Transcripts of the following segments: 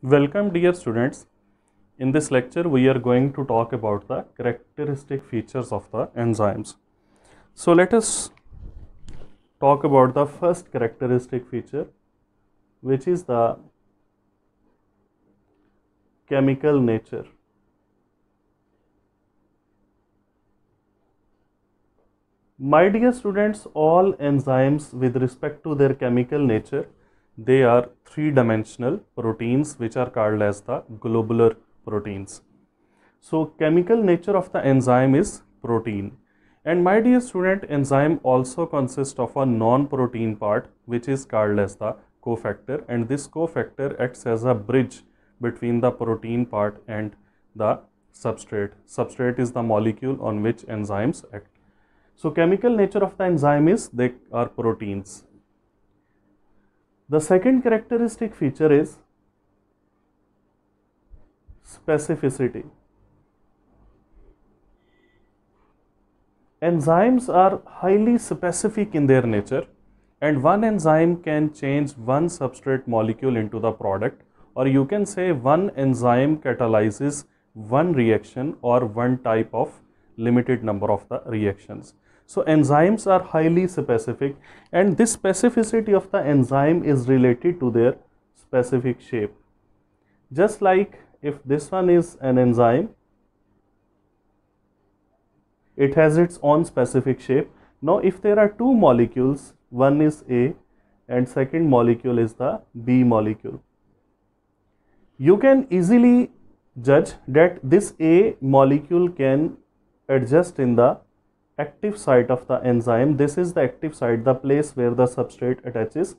Welcome dear students. In this lecture we are going to talk about the characteristic features of the enzymes. So let us talk about the first characteristic feature which is the chemical nature. My dear students all enzymes with respect to their chemical nature they are three-dimensional proteins which are called as the globular proteins. So chemical nature of the enzyme is protein. And my dear student, enzyme also consists of a non-protein part which is called as the cofactor and this cofactor acts as a bridge between the protein part and the substrate. Substrate is the molecule on which enzymes act. So chemical nature of the enzyme is they are proteins the second characteristic feature is specificity. Enzymes are highly specific in their nature and one enzyme can change one substrate molecule into the product or you can say one enzyme catalyzes one reaction or one type of limited number of the reactions. So enzymes are highly specific and this specificity of the enzyme is related to their specific shape. Just like if this one is an enzyme, it has its own specific shape. Now if there are two molecules, one is A and second molecule is the B molecule. You can easily judge that this A molecule can adjust in the active site of the enzyme this is the active site the place where the substrate attaches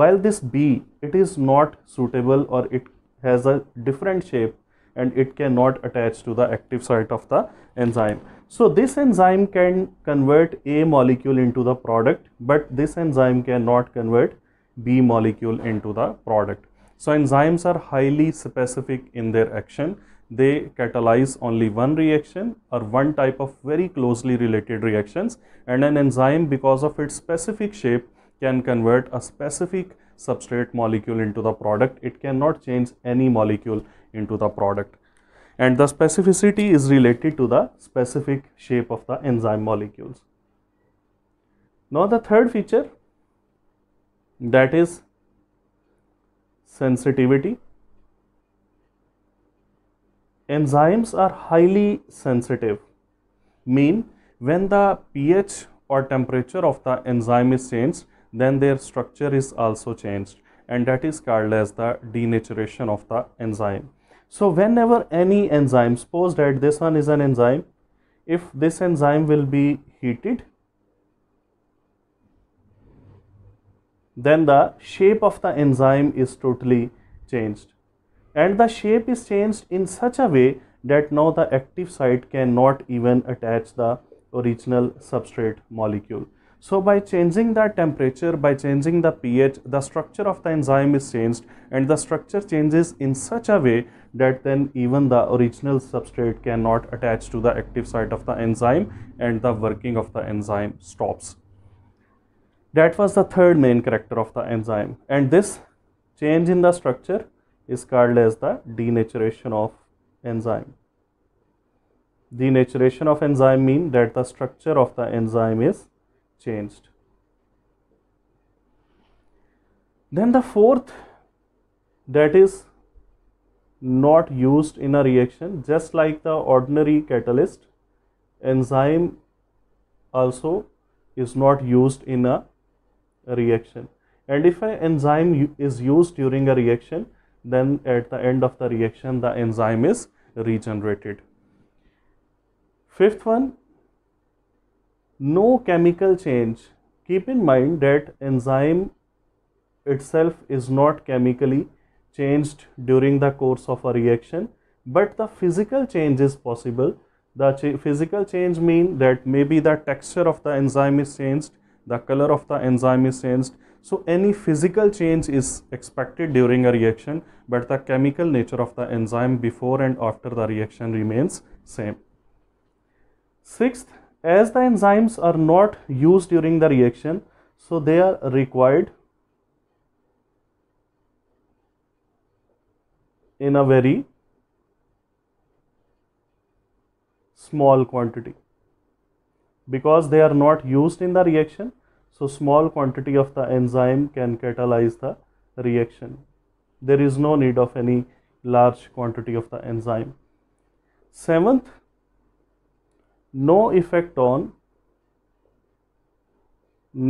while this b it is not suitable or it has a different shape and it cannot attach to the active site of the enzyme so this enzyme can convert a molecule into the product but this enzyme cannot convert b molecule into the product so enzymes are highly specific in their action they catalyze only one reaction or one type of very closely related reactions and an enzyme because of its specific shape can convert a specific substrate molecule into the product it cannot change any molecule into the product and the specificity is related to the specific shape of the enzyme molecules now the third feature that is sensitivity enzymes are highly sensitive mean when the pH or temperature of the enzyme is changed then their structure is also changed and that is called as the denaturation of the enzyme so whenever any enzyme suppose that this one is an enzyme if this enzyme will be heated then the shape of the enzyme is totally changed and the shape is changed in such a way that now the active site cannot even attach the original substrate molecule. So by changing the temperature, by changing the pH, the structure of the enzyme is changed and the structure changes in such a way that then even the original substrate cannot attach to the active site of the enzyme and the working of the enzyme stops. That was the third main character of the enzyme and this change in the structure is called as the denaturation of enzyme. Denaturation of enzyme means that the structure of the enzyme is changed. Then the fourth that is not used in a reaction just like the ordinary catalyst enzyme also is not used in a reaction and if an enzyme is used during a reaction then at the end of the reaction the enzyme is regenerated. Fifth one, no chemical change. Keep in mind that enzyme itself is not chemically changed during the course of a reaction but the physical change is possible. The ch physical change means that maybe the texture of the enzyme is changed the color of the enzyme is changed so any physical change is expected during a reaction but the chemical nature of the enzyme before and after the reaction remains same sixth as the enzymes are not used during the reaction so they are required in a very small quantity because they are not used in the reaction so small quantity of the enzyme can catalyze the reaction there is no need of any large quantity of the enzyme seventh no effect on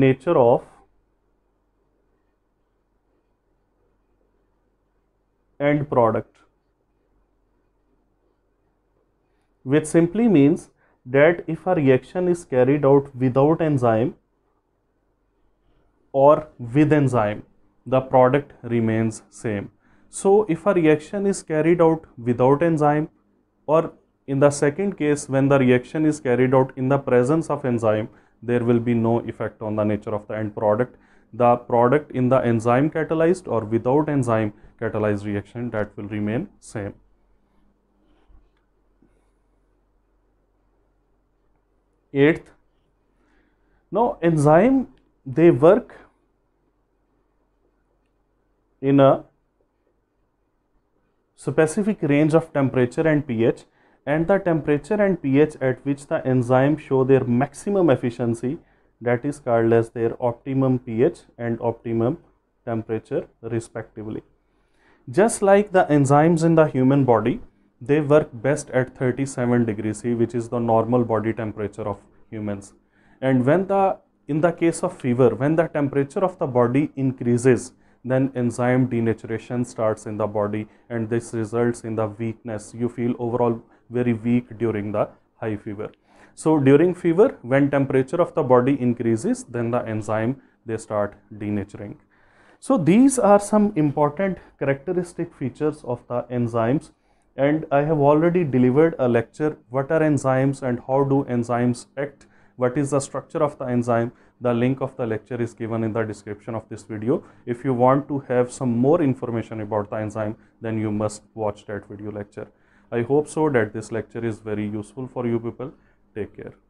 nature of end product which simply means that if a reaction is carried out without enzyme or with enzyme the product remains same so if a reaction is carried out without enzyme or in the second case when the reaction is carried out in the presence of enzyme there will be no effect on the nature of the end product the product in the enzyme catalyzed or without enzyme catalyzed reaction that will remain same Eighth, now enzyme they work in a specific range of temperature and pH and the temperature and pH at which the enzyme show their maximum efficiency that is called as their optimum pH and optimum temperature respectively. Just like the enzymes in the human body, they work best at 37 degrees C which is the normal body temperature of humans and when the in the case of fever when the temperature of the body increases then enzyme denaturation starts in the body and this results in the weakness you feel overall very weak during the high fever so during fever when temperature of the body increases then the enzyme they start denaturing so these are some important characteristic features of the enzymes and I have already delivered a lecture what are enzymes and how do enzymes act what is the structure of the enzyme the link of the lecture is given in the description of this video if you want to have some more information about the enzyme then you must watch that video lecture I hope so that this lecture is very useful for you people take care